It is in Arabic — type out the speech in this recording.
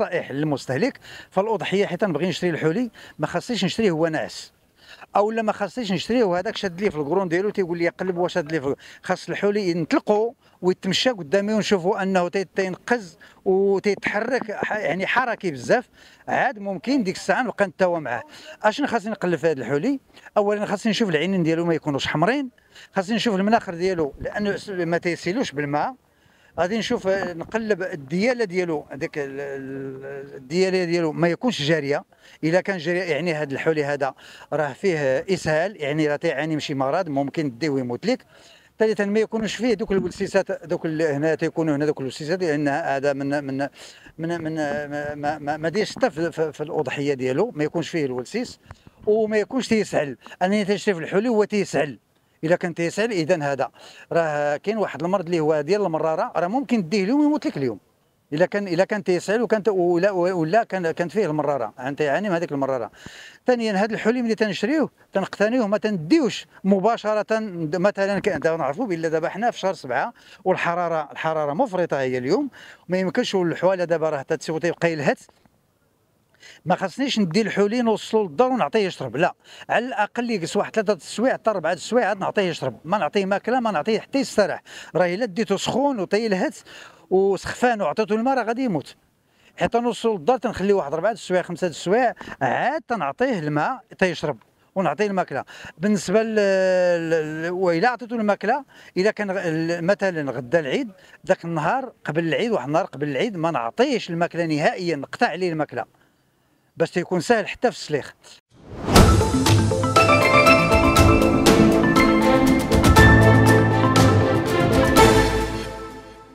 نصائح للمستهلك فالاضحيه حيت نبغي نشري الحولي ما خاصنيش نشريه هو ناعس او لا ما خاصنيش نشريه وهذاك شاد لي في الكرون ديالو تيقول لي قلب شاد لي في خاص الحولي ينطلقوا ويتمشى قدامي ونشوفوا انه تينقز وتيتحرك يعني حركي بزاف عاد ممكن ديك الساعه نبقى نتاوى معاه اشنو خاصني نقلب في هذا الحولي اولا خاصني نشوف العينين ديالو ما يكونوش حمرين خاصني نشوف المناخر ديالو لانه ما تيسيلوش بالماء غادي نشوف آه، نقلب الدياله ديالو هذاك الدياله ديالو ما يكونش جاريه الا كان جاريه يعني هذا الحولي هذا راه فيه اسهال يعني راه تيعاني من شي مرض ممكن ديه ويموت لك ثالثا ما يكونوش فيه دوك الوسيسات دوك هنا تيكونوا هنا دوك الوسيسات لان هذا من من من, من ما, ما, ما ديرش حتى في, في الاضحيه ديالو ما يكونش فيه الولسيس وما يكونش تيسعل انا تنشري في الحولي هو تيسعل الا كان تيسعل اذا هذا راه كاين واحد المرض اللي هو ديال المراره راه ممكن ديه اليوم يموت لك اليوم الا كان الا كان تيسعل وكان ولا ولا كان كانت فيه المراره يعني من هذيك المراره ثانيا هذا الحلي ملي تنشريوه تنقتنيوه ما تنديوش مباشره مثلا دابا نعرفوا بلي دابا حنا في شهر سبعه والحراره الحراره مفرطه هي اليوم ما يمكنش الحواله دابا راه تتسيو تيبقى يلهث ما خصنيش ندي الحولي نوصلو للدار ونعطيه يشرب لا على الاقل يجلس واحد ثلاثه السوايع حتى اربعه السوايع عاد نعطيه يشرب ما نعطيه ماكله ما نعطيه حتى يستريح راه الا ديته سخون وطيلهت وسخفان وعطيته الماء راه غادي يموت حتى نوصلو للدار تنخليه واحد اربعه السوايع خمسه السوايع عاد تنعطيه الماء تيشرب ونعطيه الماكله بالنسبه ل... وإلا عطيته الماكله الا كان مثلا غدا العيد ذاك النهار قبل العيد واحد النهار قبل العيد ما نعطيهش الماكله نهائيا نقطع عليه الماكله باش تيكون ساهل حتى في السليخ